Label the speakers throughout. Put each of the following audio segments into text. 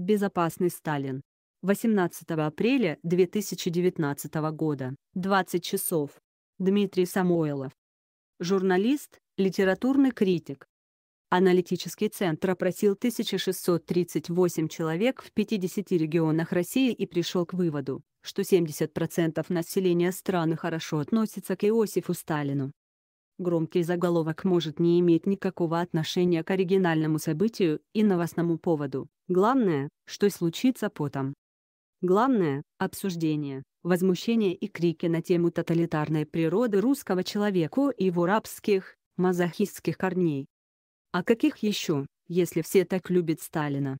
Speaker 1: Безопасный Сталин. 18 апреля 2019 года. 20 часов. Дмитрий Самойлов. Журналист, литературный критик. Аналитический центр опросил 1638 человек в 50 регионах России и пришел к выводу, что 70% населения страны хорошо относится к Иосифу Сталину. Громкий заголовок может не иметь никакого отношения к оригинальному событию и новостному поводу. Главное, что случится потом. Главное – обсуждение, возмущение и крики на тему тоталитарной природы русского человека и его рабских, мазохистских корней. А каких еще, если все так любят Сталина?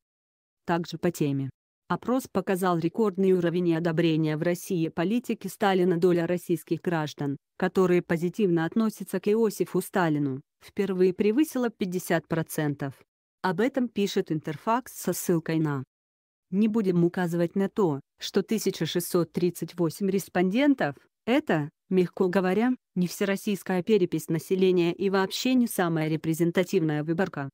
Speaker 1: Также по теме. Опрос показал рекордный уровень одобрения в России политики Сталина доля российских граждан, которые позитивно относятся к Иосифу Сталину, впервые превысила 50%. Об этом пишет Интерфакс со ссылкой на не будем указывать на то, что 1638 респондентов – это, мягко говоря, не всероссийская перепись населения и вообще не самая репрезентативная выборка.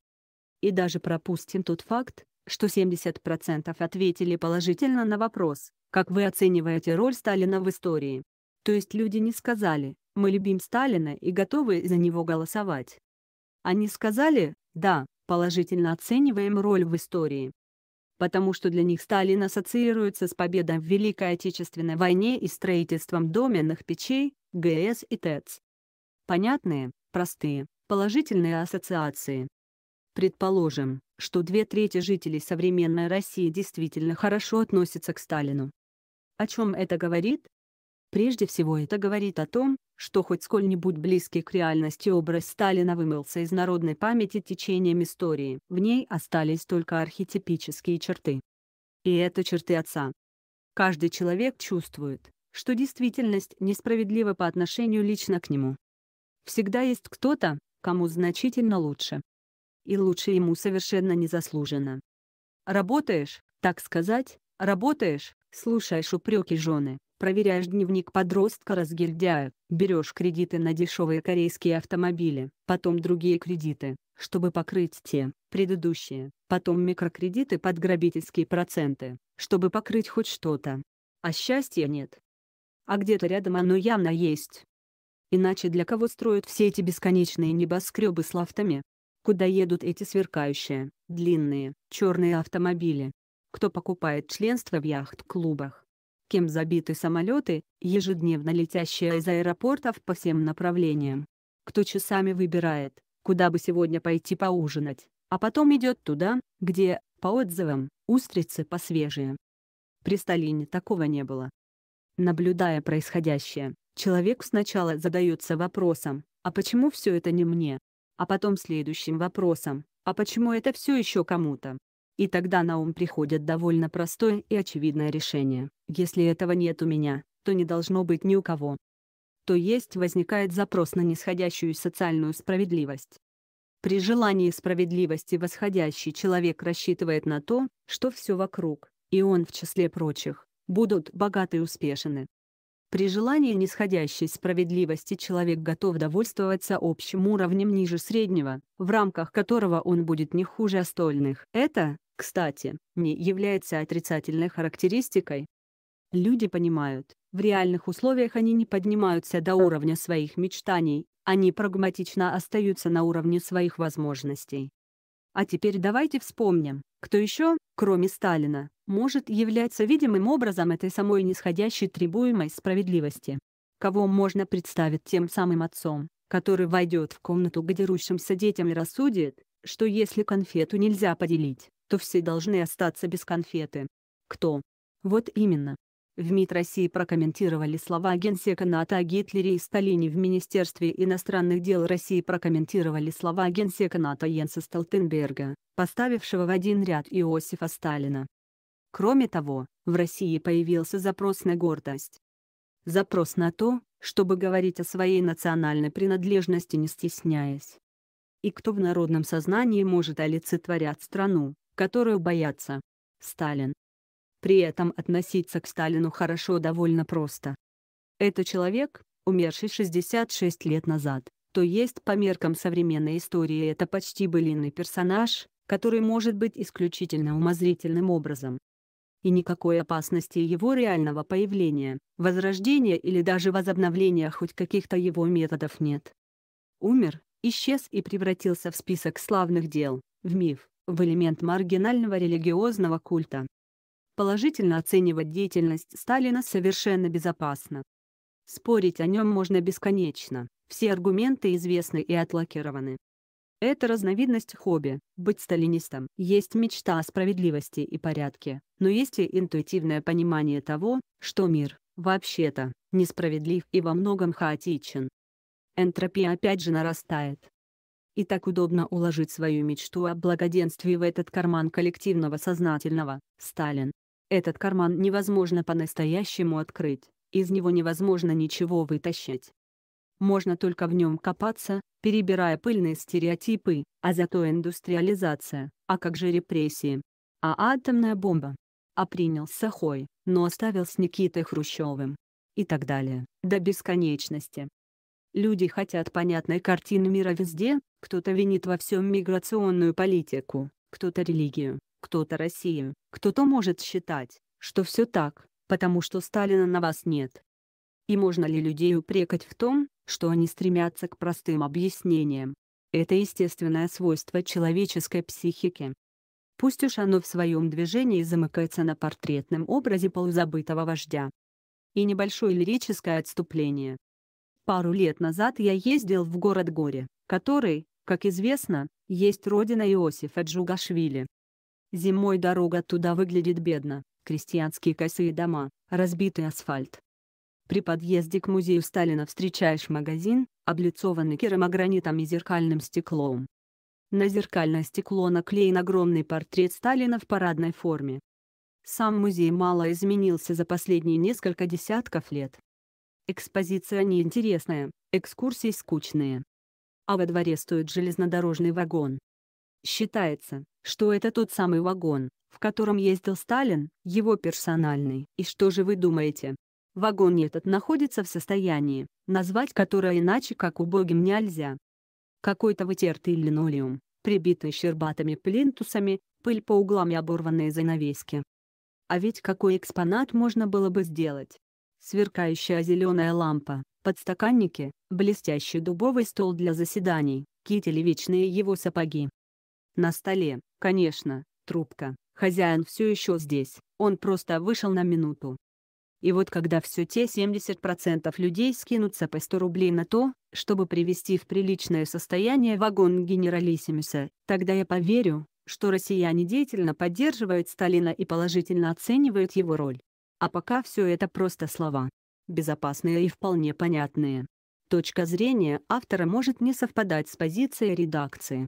Speaker 1: И даже пропустим тот факт, что 70% ответили положительно на вопрос, как вы оцениваете роль Сталина в истории. То есть люди не сказали, мы любим Сталина и готовы за него голосовать. Они сказали, да, положительно оцениваем роль в истории. Потому что для них Сталин ассоциируется с победой в Великой Отечественной войне и строительством доменных печей, ГС и ТЭЦ. Понятные, простые, положительные ассоциации. Предположим, что две трети жителей современной России действительно хорошо относятся к Сталину. О чем это говорит? Прежде всего это говорит о том, что хоть сколь-нибудь близкий к реальности образ Сталина вымылся из народной памяти течением истории, в ней остались только архетипические черты. И это черты отца. Каждый человек чувствует, что действительность несправедлива по отношению лично к нему. Всегда есть кто-то, кому значительно лучше и лучше ему совершенно незаслуженно. Работаешь, так сказать, работаешь, слушаешь упреки жены, проверяешь дневник подростка-разгильдяя, берешь кредиты на дешевые корейские автомобили, потом другие кредиты, чтобы покрыть те, предыдущие, потом микрокредиты под грабительские проценты, чтобы покрыть хоть что-то. А счастья нет. А где-то рядом оно явно есть. Иначе для кого строят все эти бесконечные небоскребы с лафтами, куда едут эти сверкающие, длинные, черные автомобили. Кто покупает членство в яхт-клубах? Кем забиты самолеты, ежедневно летящие из аэропортов по всем направлениям? Кто часами выбирает, куда бы сегодня пойти поужинать, а потом идет туда, где, по отзывам, устрицы посвежее. При Сталине такого не было. Наблюдая происходящее, человек сначала задается вопросом, а почему все это не мне? а потом следующим вопросом «А почему это все еще кому-то?» И тогда на ум приходит довольно простое и очевидное решение. Если этого нет у меня, то не должно быть ни у кого. То есть возникает запрос на нисходящую социальную справедливость. При желании справедливости восходящий человек рассчитывает на то, что все вокруг, и он в числе прочих, будут богаты и успешны. При желании нисходящей справедливости человек готов довольствоваться общим уровнем ниже среднего, в рамках которого он будет не хуже остальных. Это, кстати, не является отрицательной характеристикой. Люди понимают, в реальных условиях они не поднимаются до уровня своих мечтаний, они прагматично остаются на уровне своих возможностей. А теперь давайте вспомним, кто еще, кроме Сталина, может являться видимым образом этой самой нисходящей требуемой справедливости. Кого можно представить тем самым отцом, который войдет в комнату к дерущимся детям и рассудит, что если конфету нельзя поделить, то все должны остаться без конфеты. Кто? Вот именно. В МИД России прокомментировали слова генсека НАТО о Гитлере и Сталине в Министерстве иностранных дел России прокомментировали слова генсека НАТО Йенса Столтенберга, поставившего в один ряд Иосифа Сталина. Кроме того, в России появился запрос на гордость. Запрос на то, чтобы говорить о своей национальной принадлежности не стесняясь. И кто в народном сознании может олицетворять страну, которую боятся? Сталин. При этом относиться к Сталину хорошо довольно просто. Это человек, умерший 66 лет назад, то есть по меркам современной истории это почти былинный персонаж, который может быть исключительно умозрительным образом. И никакой опасности его реального появления, возрождения или даже возобновления хоть каких-то его методов нет. Умер, исчез и превратился в список славных дел, в миф, в элемент маргинального религиозного культа. Положительно оценивать деятельность Сталина совершенно безопасно. Спорить о нем можно бесконечно, все аргументы известны и отлакированы. Это разновидность хобби. Быть сталинистом есть мечта о справедливости и порядке, но есть и интуитивное понимание того, что мир, вообще-то, несправедлив и во многом хаотичен. Энтропия опять же нарастает. И так удобно уложить свою мечту о благоденствии в этот карман коллективного сознательного «Сталин». Этот карман невозможно по-настоящему открыть, из него невозможно ничего вытащить. Можно только в нем копаться, перебирая пыльные стереотипы, а зато индустриализация, а как же репрессии? А атомная бомба? А принял Сахой, но оставил с Никитой Хрущевым. И так далее, до бесконечности. Люди хотят понятной картины мира везде, кто-то винит во всем миграционную политику, кто-то религию, кто-то России, кто-то может считать, что все так, потому что Сталина на вас нет. И можно ли людей упрекать в том, что они стремятся к простым объяснениям? Это естественное свойство человеческой психики. Пусть уж оно в своем движении замыкается на портретном образе полузабытого вождя. И небольшое лирическое отступление. Пару лет назад я ездил в город Горе, который, как известно, есть родина Иосифа Джугашвили. Зимой дорога туда выглядит бедно, крестьянские косые дома, разбитый асфальт. При подъезде к музею Сталина встречаешь магазин, облицованный керамогранитом и зеркальным стеклом. На зеркальное стекло наклеен огромный портрет Сталина в парадной форме. Сам музей мало изменился за последние несколько десятков лет. Экспозиция неинтересная, экскурсии скучные. А во дворе стоит железнодорожный вагон. Считается, что это тот самый вагон, в котором ездил Сталин, его персональный. И что же вы думаете? Вагон этот находится в состоянии, назвать которое иначе как убогим нельзя. Какой-то вытертый линолеум, прибитый щербатыми плинтусами, пыль по углам и оборванные занавески. А ведь какой экспонат можно было бы сделать? Сверкающая зеленая лампа, подстаканники, блестящий дубовый стол для заседаний, кители вечные его сапоги, на столе, конечно, трубка. Хозяин все еще здесь, он просто вышел на минуту. И вот когда все те 70% людей скинутся по 100 рублей на то, чтобы привести в приличное состояние вагон генералиссимуса, тогда я поверю, что россияне деятельно поддерживают Сталина и положительно оценивают его роль. А пока все это просто слова. Безопасные и вполне понятные. Точка зрения автора может не совпадать с позицией редакции.